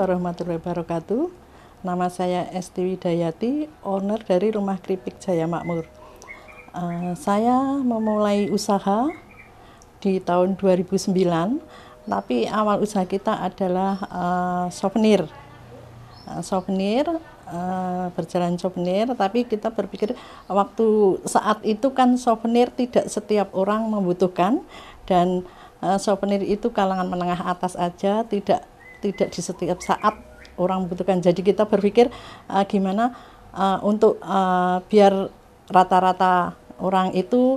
warahmatullahi wabarakatuh. Nama saya Esti Widayati, owner dari Rumah Kripik Jaya Makmur. Eh, saya memulai usaha di tahun 2009, tapi awal usaha kita adalah eh, souvenir. Eh, souvenir berjalan souvenir, tapi kita berpikir waktu saat itu kan souvenir tidak setiap orang membutuhkan dan souvenir itu kalangan menengah atas aja, tidak tidak di setiap saat orang membutuhkan. Jadi kita berpikir uh, gimana uh, untuk uh, biar rata-rata orang itu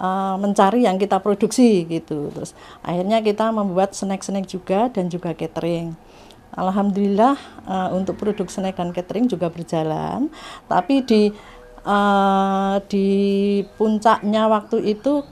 uh, mencari yang kita produksi gitu. Terus akhirnya kita membuat snack-snack juga dan juga catering. Alhamdulillah uh, untuk produk snack dan catering juga berjalan, tapi di uh, di puncaknya waktu itu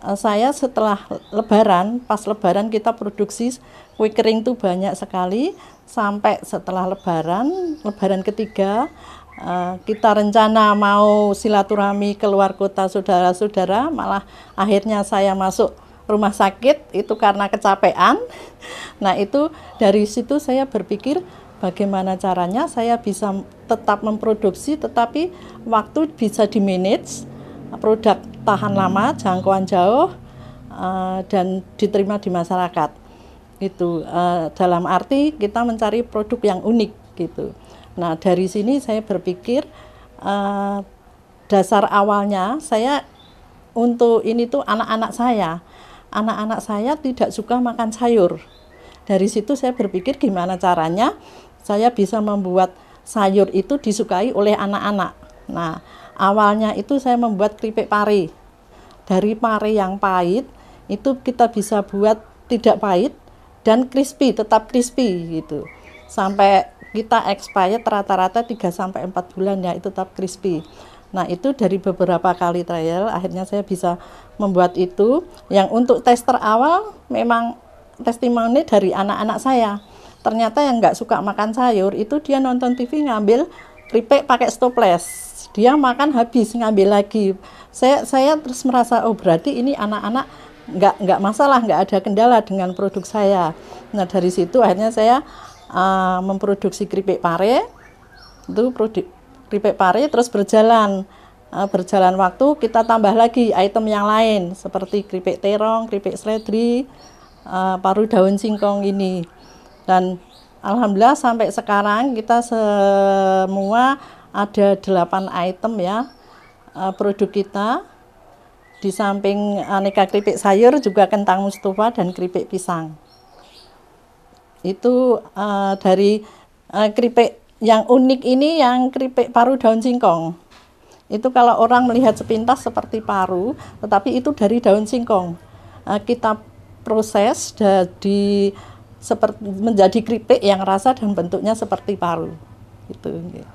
Eh, saya setelah lebaran, pas lebaran kita produksi kue kering itu banyak sekali sampai setelah lebaran, lebaran ketiga eh, kita rencana mau silaturahmi keluar kota saudara-saudara, malah akhirnya saya masuk rumah sakit itu karena kecapean. Nah, itu dari situ saya berpikir bagaimana caranya saya bisa tetap memproduksi tetapi waktu bisa di manage produk tahan lama, jangkauan jauh, eh, dan diterima di masyarakat. Itu eh, dalam arti kita mencari produk yang unik gitu. Nah dari sini saya berpikir eh, dasar awalnya saya untuk ini tuh anak-anak saya, anak-anak saya tidak suka makan sayur. Dari situ saya berpikir gimana caranya saya bisa membuat sayur itu disukai oleh anak-anak. Nah, Awalnya itu saya membuat keripik pare. Dari pare yang pahit itu kita bisa buat tidak pahit dan crispy, tetap crispy gitu. Sampai kita expired rata-rata 3 sampai 4 bulan ya itu tetap crispy. Nah, itu dari beberapa kali trial akhirnya saya bisa membuat itu. Yang untuk tester awal memang testimoni dari anak-anak saya. Ternyata yang nggak suka makan sayur itu dia nonton TV ngambil keripik pakai stoples dia makan habis ngambil lagi saya saya terus merasa oh berarti ini anak-anak nggak nggak masalah nggak ada kendala dengan produk saya nah dari situ akhirnya saya uh, memproduksi keripik pare itu produk keripik pare terus berjalan uh, berjalan waktu kita tambah lagi item yang lain seperti keripik terong keripik seledri uh, paru daun singkong ini dan alhamdulillah sampai sekarang kita semua ada 8 item ya eh, produk kita di samping aneka keripik sayur juga kentang Mustafa dan keripik pisang itu uh, dari uh, keripik yang unik ini yang keripik paru daun singkong itu kalau orang melihat sepintas seperti paru tetapi itu dari daun singkong uh, kita proses jadi seperti menjadi keripik yang rasa dan bentuknya seperti paru itu gitu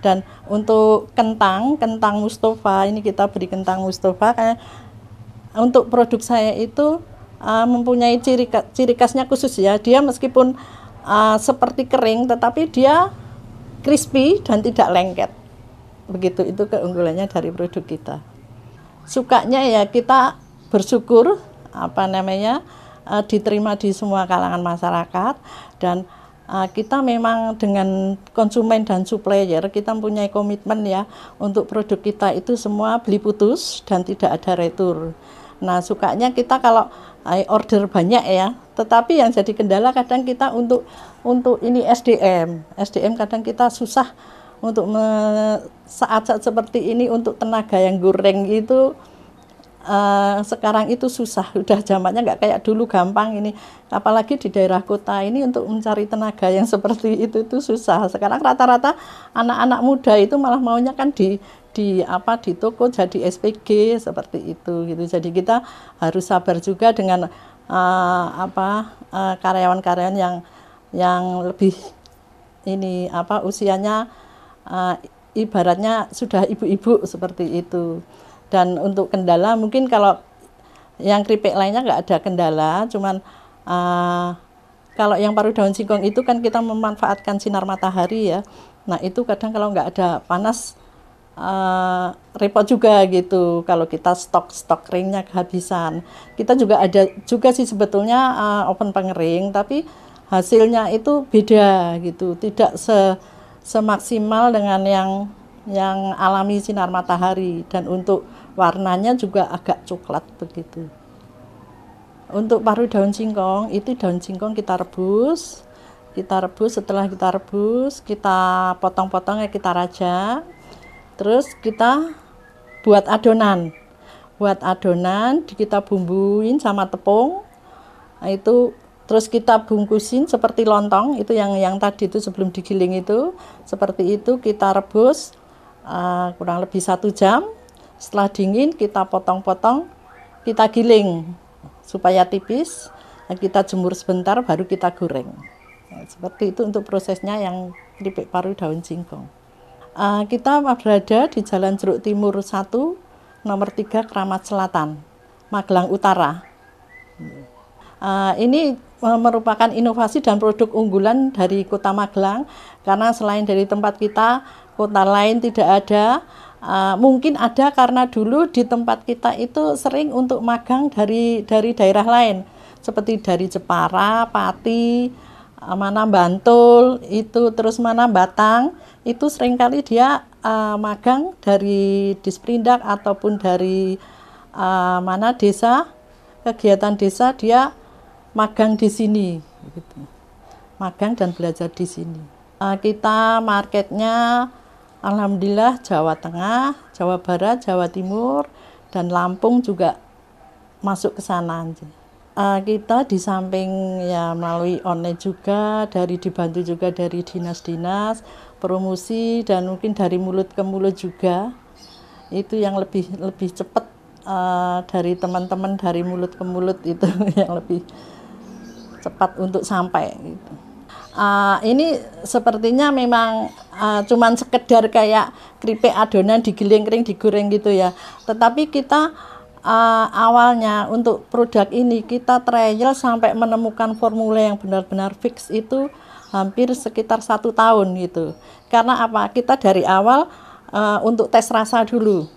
dan untuk kentang kentang Mustafa ini kita beri kentang Mustafa karena untuk produk saya itu uh, mempunyai ciri ciri khasnya khusus ya dia meskipun uh, seperti kering tetapi dia crispy dan tidak lengket begitu itu keunggulannya dari produk kita sukanya ya kita bersyukur apa namanya uh, diterima di semua kalangan masyarakat dan Ah, kita memang dengan konsumen dan supplier kita mempunyai komitmen ya untuk produk kita itu semua beli putus dan tidak ada retur. Nah sukanya kita kalau eh, order banyak ya, tetapi yang jadi kendala kadang kita untuk untuk ini SDM, SDM kadang kita susah untuk saat-saat seperti ini untuk tenaga yang goreng itu Uh, sekarang itu susah, udah zamannya nggak kayak dulu gampang ini. Apalagi di daerah kota ini untuk mencari tenaga yang seperti itu itu susah. Sekarang rata-rata anak-anak muda itu malah maunya kan di di apa di toko jadi SPG seperti itu gitu. Jadi kita harus sabar juga dengan uh, apa karyawan eh, karyawan-karyawan yang yang lebih ini apa usianya uh, ibaratnya sudah ibu-ibu seperti itu dan untuk kendala mungkin kalau yang keripik lainnya nggak ada kendala cuman uh, kalau yang paru daun singkong itu kan kita memanfaatkan sinar matahari ya nah itu kadang kalau nggak ada panas uh, repot juga gitu kalau kita stok stok ringnya kehabisan kita juga ada juga sih sebetulnya uh, eh, open pengering tapi hasilnya itu beda gitu tidak se semaksimal dengan yang yang alami sinar matahari dan untuk warnanya juga agak coklat begitu untuk paru daun singkong itu daun singkong kita rebus kita rebus setelah kita rebus kita potong-potong ya kita rajang terus kita buat adonan buat adonan kita bumbuin sama tepung nah, itu terus kita bungkusin seperti lontong itu yang yang tadi itu sebelum digiling itu seperti itu kita rebus uh, kurang lebih satu jam setelah dingin kita potong-potong, kita giling supaya tipis. Nah, kita jemur sebentar baru kita goreng. Nah, seperti itu untuk prosesnya yang keripik paru daun singkong. Ah, kita berada di Jalan Jeruk Timur 1, nomor 3 Keramat Selatan, Magelang Utara. Ah, ini eh, merupakan inovasi dan produk unggulan dari Kota Magelang karena selain dari tempat kita, kota lain tidak ada. Eh, mungkin ada karena dulu di tempat kita itu sering untuk magang dari dari daerah lain seperti dari Jepara, Pati, uh, mana Bantul itu terus mana Batang itu seringkali dia uh, magang dari Disprindak ataupun dari uh, mana desa kegiatan desa dia magang di sini gitu. magang dan belajar di sini uh, kita marketnya Alhamdulillah Jawa Tengah, Jawa Barat, Jawa Timur, dan Lampung juga masuk ke sana. Uh, kita di samping ya melalui online juga, dari dibantu juga dari dinas-dinas, promosi dan mungkin dari mulut ke mulut juga. Itu yang lebih lebih cepat eh, dari teman-teman dari mulut ke mulut itu yang lebih cepat untuk sampai gitu uh, ini sepertinya memang uh, cuman sekedar kayak keripik adonan digiling kering digoreng gitu ya tetapi kita uh, awalnya untuk produk ini kita trial sampai menemukan formula yang benar-benar fix itu hampir sekitar satu tahun gitu karena apa kita dari awal uh, untuk tes rasa dulu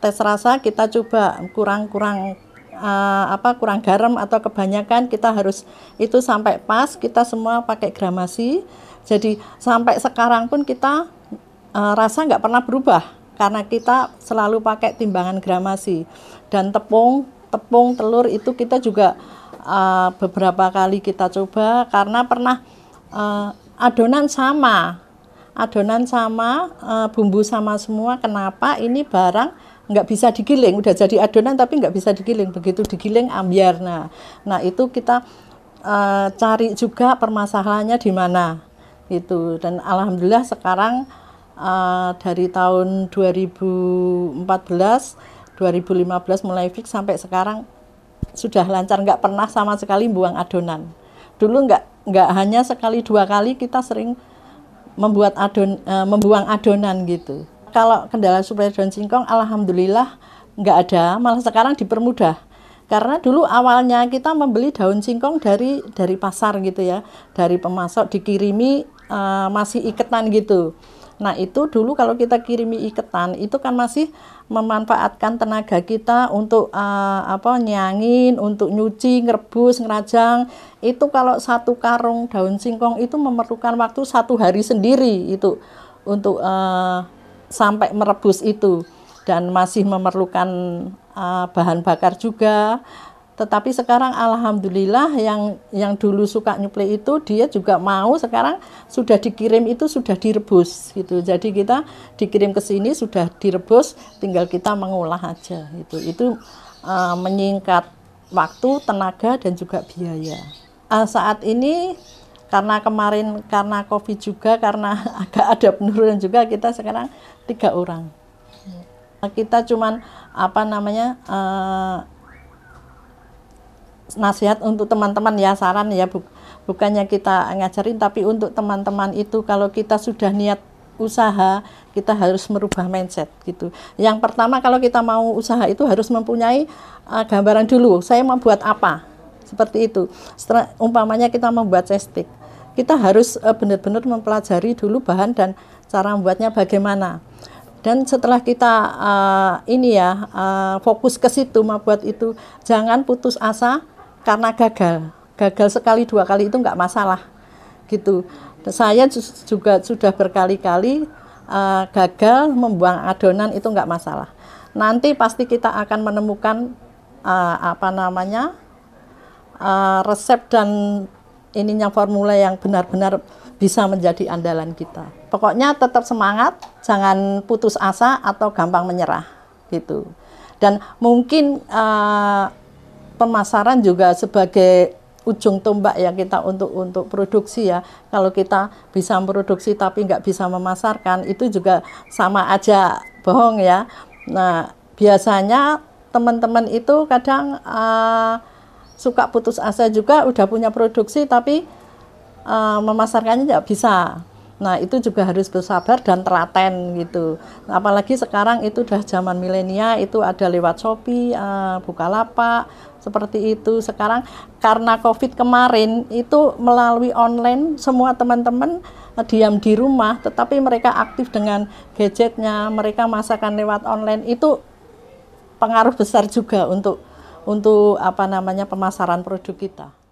tes rasa kita coba kurang-kurang uh, apa kurang garam atau kebanyakan kita harus itu sampai pas kita semua pakai gramasi jadi sampai sekarang pun kita uh, rasa nggak pernah berubah karena kita selalu pakai timbangan gramasi dan tepung tepung telur itu kita juga uh, beberapa kali kita coba karena pernah uh, adonan sama adonan sama uh, bumbu sama semua kenapa ini barang nggak bisa digiling udah jadi adonan tapi nggak bisa digiling begitu digiling ambiar nah nah itu kita uh, cari juga permasalahannya di mana itu dan alhamdulillah sekarang uh, dari tahun 2014 2015 mulai fix sampai sekarang sudah lancar nggak pernah sama sekali buang adonan dulu nggak nggak hanya sekali dua kali kita sering membuat adon uh, membuang adonan gitu kalau kendala suplai daun singkong alhamdulillah nggak ada malah sekarang dipermudah karena dulu awalnya kita membeli daun singkong dari dari pasar gitu ya dari pemasok dikirimi uh, masih iketan gitu nah itu dulu kalau kita kirimi iketan itu kan masih memanfaatkan tenaga kita untuk uh, apa nyangin untuk nyuci ngerebus ngerajang itu kalau satu karung daun singkong itu memerlukan waktu satu hari sendiri itu untuk uh, sampai merebus itu dan masih memerlukan uh, bahan bakar juga. Tetapi sekarang alhamdulillah yang yang dulu suka nyuplai itu dia juga mau sekarang sudah dikirim itu sudah direbus gitu. Jadi kita dikirim ke sini sudah direbus, tinggal kita mengolah aja gitu. Itu uh, menyingkat waktu, tenaga dan juga biaya. Uh, saat ini karena kemarin karena covid juga karena agak ada penurunan juga kita sekarang tiga orang iya. kita cuman apa namanya uh, nasihat untuk teman-teman ya saran ya bu, bukannya kita ngajarin tapi untuk teman-teman itu kalau kita sudah niat usaha kita harus merubah mindset gitu. Yang pertama kalau kita mau usaha itu harus mempunyai uh, gambaran dulu saya mau buat apa seperti itu. Setelah, umpamanya kita membuat cestik, kita harus benar eh, benar-benar mempelajari dulu bahan dan cara membuatnya bagaimana. Dan setelah kita uh, ini ya uh, fokus ke situ membuat itu, jangan putus asa karena gagal. Gagal sekali dua kali itu nggak masalah gitu. Saya juga sudah berkali-kali uh, gagal membuang adonan itu nggak masalah. Nanti pasti kita akan menemukan uh, apa namanya Eh, resep dan ininya formula yang benar-benar bisa menjadi andalan kita. Pokoknya tetap semangat, jangan putus asa atau gampang menyerah gitu. Dan mungkin uh, pemasaran juga sebagai ujung tombak ya kita untuk untuk produksi ya. Kalau kita bisa produksi tapi nggak bisa memasarkan itu juga sama aja bohong ya. Nah biasanya teman-teman itu kadang uh, suka putus asa juga udah punya produksi tapi uh, memasarkannya tidak bisa nah itu juga harus bersabar dan telaten gitu apalagi sekarang itu udah zaman milenial itu ada lewat shopee uh, bukalapak seperti itu sekarang karena covid kemarin itu melalui online semua teman-teman eh, diam di rumah tetapi mereka aktif dengan gadgetnya mereka masakan lewat online itu pengaruh besar juga untuk untuk apa namanya pemasaran produk kita